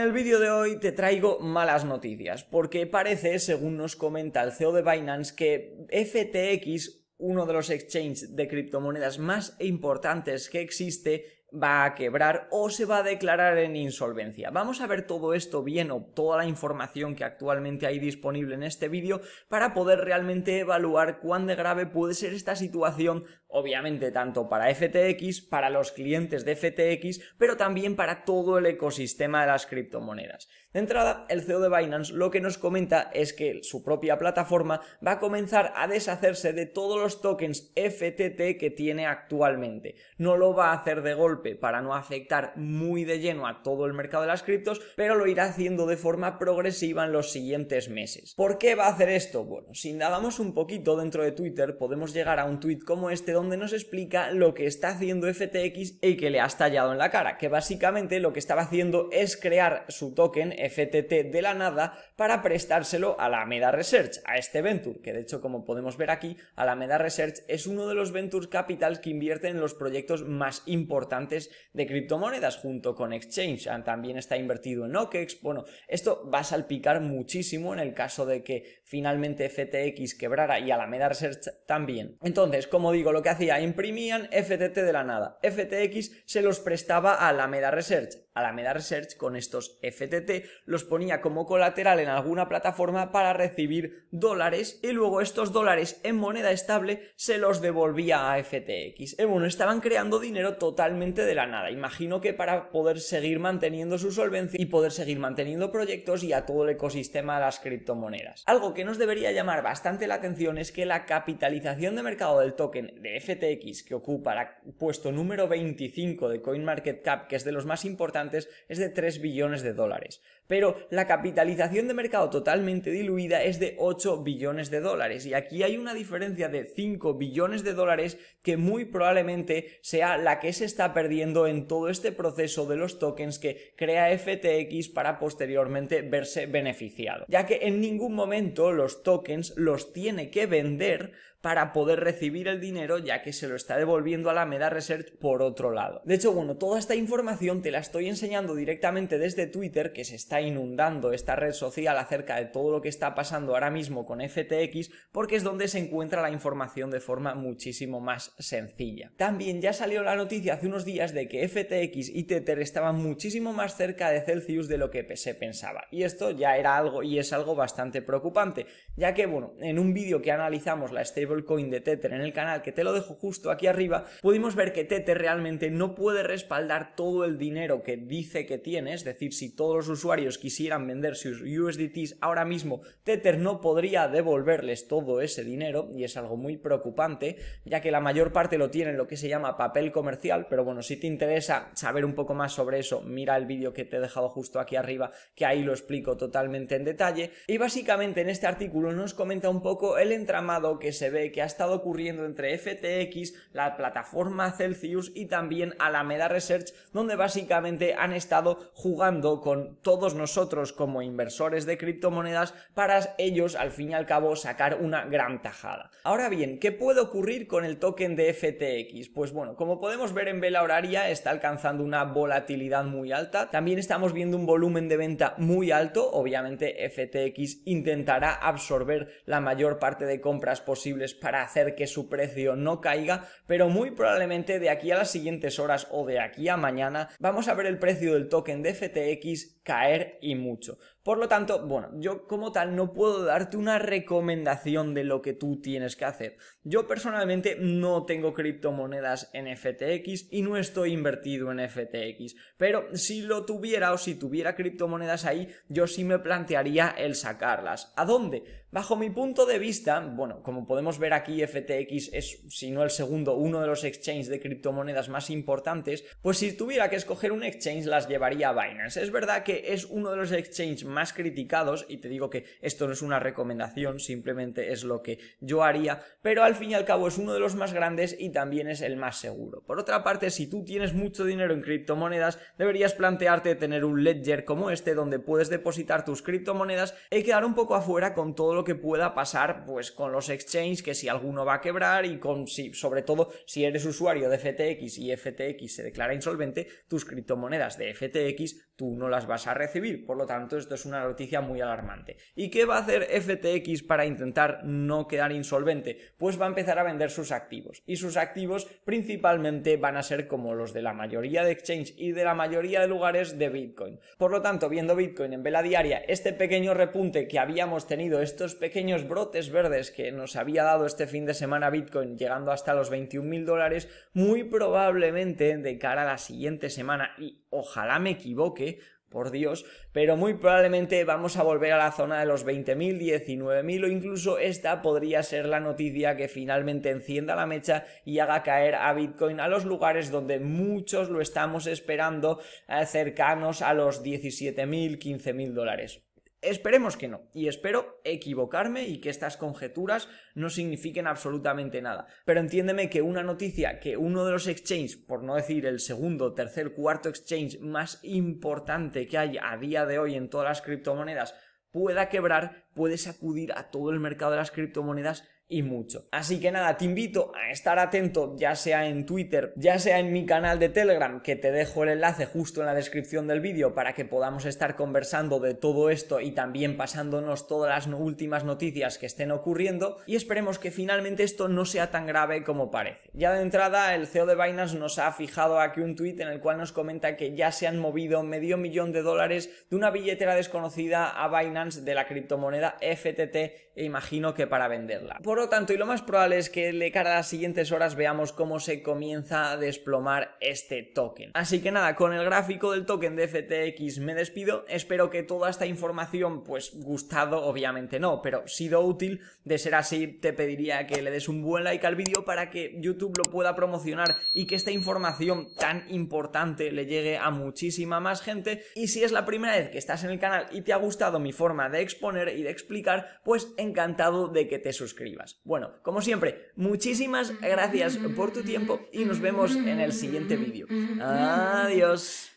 En el vídeo de hoy te traigo malas noticias, porque parece, según nos comenta el CEO de Binance, que FTX, uno de los exchanges de criptomonedas más importantes que existe, va a quebrar o se va a declarar en insolvencia. Vamos a ver todo esto bien o toda la información que actualmente hay disponible en este vídeo para poder realmente evaluar cuán de grave puede ser esta situación, obviamente tanto para FTX, para los clientes de FTX, pero también para todo el ecosistema de las criptomonedas. De entrada, el CEO de Binance lo que nos comenta es que su propia plataforma va a comenzar a deshacerse de todos los tokens FTT que tiene actualmente. No lo va a hacer de golpe para no afectar muy de lleno a todo el mercado de las criptos, pero lo irá haciendo de forma progresiva en los siguientes meses. ¿Por qué va a hacer esto? Bueno, si indagamos un poquito dentro de Twitter, podemos llegar a un tweet como este donde nos explica lo que está haciendo FTX y que le ha estallado en la cara, que básicamente lo que estaba haciendo es crear su token FTT de la nada para prestárselo a la Meda Research, a este venture, que de hecho como podemos ver aquí, Alameda Research es uno de los ventures capital que invierte en los proyectos más importantes de criptomonedas junto con Exchange. Ah, también está invertido en OKEx. Bueno, esto va a salpicar muchísimo en el caso de que finalmente FTX quebrara y Alameda Research también. Entonces, como digo, lo que hacía, imprimían FTT de la nada. FTX se los prestaba a Alameda Research. Alameda Research con estos FTT los ponía como colateral en alguna plataforma para recibir dólares y luego estos dólares en moneda estable se los devolvía a FTX. bueno, estaban creando dinero totalmente de la nada. Imagino que para poder seguir manteniendo su solvencia y poder seguir manteniendo proyectos y a todo el ecosistema de las criptomonedas. Algo que nos debería llamar bastante la atención es que la capitalización de mercado del token de FTX, que ocupa el puesto número 25 de CoinMarketCap, que es de los más importantes, es de 3 billones de dólares. Pero la capitalización de mercado totalmente diluida es de 8 billones de dólares. Y aquí hay una diferencia de 5 billones de dólares que muy probablemente sea la que se está perdiendo en todo este proceso de los tokens que crea FTX para posteriormente verse beneficiado. Ya que en ningún momento los tokens los tiene que vender para poder recibir el dinero ya que se lo está devolviendo a la Meda Research por otro lado. De hecho, bueno, toda esta información te la estoy enseñando directamente desde Twitter, que se está inundando esta red social acerca de todo lo que está pasando ahora mismo con FTX, porque es donde se encuentra la información de forma muchísimo más sencilla. También ya salió la noticia hace unos días de que FTX y Tether estaban muchísimo más cerca de Celsius de lo que se pensaba. Y esto ya era algo y es algo bastante preocupante, ya que, bueno, en un vídeo que analizamos la stable coin de Tether en el canal, que te lo dejo justo aquí arriba, pudimos ver que Tether realmente no puede respaldar todo el dinero que dice que tiene, es decir, si todos los usuarios quisieran vender sus USDTs ahora mismo, Tether no podría devolverles todo ese dinero y es algo muy preocupante, ya que la mayor parte lo tienen lo que se llama papel comercial, pero bueno, si te interesa saber un poco más sobre eso, mira el vídeo que te he dejado justo aquí arriba, que ahí lo explico totalmente en detalle. Y básicamente en este artículo nos comenta un poco el entramado que se ve que ha estado ocurriendo entre FTX, la plataforma Celsius y también Alameda Research, donde básicamente han estado jugando con todos nosotros como inversores de criptomonedas para ellos al fin y al cabo sacar una gran tajada. Ahora bien, ¿qué puede ocurrir con el token de FTX? Pues bueno, como podemos ver en vela horaria está alcanzando una volatilidad muy alta, también estamos viendo un volumen de venta muy alto, obviamente FTX intentará absorber la mayor parte de compras posibles para hacer que su precio no caiga, pero muy probablemente de aquí a las siguientes horas o de aquí a mañana vamos a ver el precio del token de FTX caer y mucho. Por lo tanto, bueno, yo como tal no puedo darte una recomendación de lo que tú tienes que hacer. Yo personalmente no tengo criptomonedas en FTX y no estoy invertido en FTX, pero si lo tuviera o si tuviera criptomonedas ahí, yo sí me plantearía el sacarlas. ¿A dónde? Bajo mi punto de vista, bueno, como podemos ver aquí, FTX es, si no el segundo, uno de los exchanges de criptomonedas más importantes, pues si tuviera que escoger un exchange las llevaría a Binance. Es verdad que es uno de los exchanges criticados, y te digo que esto no es una recomendación, simplemente es lo que yo haría, pero al fin y al cabo es uno de los más grandes y también es el más seguro. Por otra parte, si tú tienes mucho dinero en criptomonedas, deberías plantearte tener un ledger como este donde puedes depositar tus criptomonedas y quedar un poco afuera con todo lo que pueda pasar pues con los exchanges, que si alguno va a quebrar y con si sobre todo si eres usuario de FTX y FTX se declara insolvente, tus criptomonedas de FTX tú no las vas a recibir. Por lo tanto, esto es es una noticia muy alarmante. ¿Y qué va a hacer FTX para intentar no quedar insolvente? Pues va a empezar a vender sus activos. Y sus activos principalmente van a ser como los de la mayoría de exchange y de la mayoría de lugares de Bitcoin. Por lo tanto, viendo Bitcoin en vela diaria, este pequeño repunte que habíamos tenido, estos pequeños brotes verdes que nos había dado este fin de semana Bitcoin llegando hasta los 21.000 dólares, muy probablemente de cara a la siguiente semana, y ojalá me equivoque, por Dios, pero muy probablemente vamos a volver a la zona de los 20.000, 19.000 o incluso esta podría ser la noticia que finalmente encienda la mecha y haga caer a Bitcoin a los lugares donde muchos lo estamos esperando, eh, cercanos a los 17.000, 15.000 dólares. Esperemos que no, y espero equivocarme y que estas conjeturas no signifiquen absolutamente nada. Pero entiéndeme que una noticia que uno de los exchanges, por no decir el segundo, tercer, cuarto exchange más importante que hay a día de hoy en todas las criptomonedas, pueda quebrar puedes acudir a todo el mercado de las criptomonedas y mucho. Así que nada, te invito a estar atento, ya sea en Twitter, ya sea en mi canal de Telegram, que te dejo el enlace justo en la descripción del vídeo para que podamos estar conversando de todo esto y también pasándonos todas las últimas noticias que estén ocurriendo y esperemos que finalmente esto no sea tan grave como parece. Ya de entrada, el CEO de Binance nos ha fijado aquí un tweet en el cual nos comenta que ya se han movido medio millón de dólares de una billetera desconocida a Binance de la criptomoneda FTT e imagino que para venderla. Por lo tanto, y lo más probable es que de cara a las siguientes horas veamos cómo se comienza a desplomar este token. Así que nada, con el gráfico del token de FTX me despido. Espero que toda esta información, pues gustado, obviamente no, pero sido útil. De ser así, te pediría que le des un buen like al vídeo para que YouTube lo pueda promocionar y que esta información tan importante le llegue a muchísima más gente. Y si es la primera vez que estás en el canal y te ha gustado mi forma de exponer y de explicar, pues encantado de que te suscribas. Bueno, como siempre, muchísimas gracias por tu tiempo y nos vemos en el siguiente vídeo. Adiós.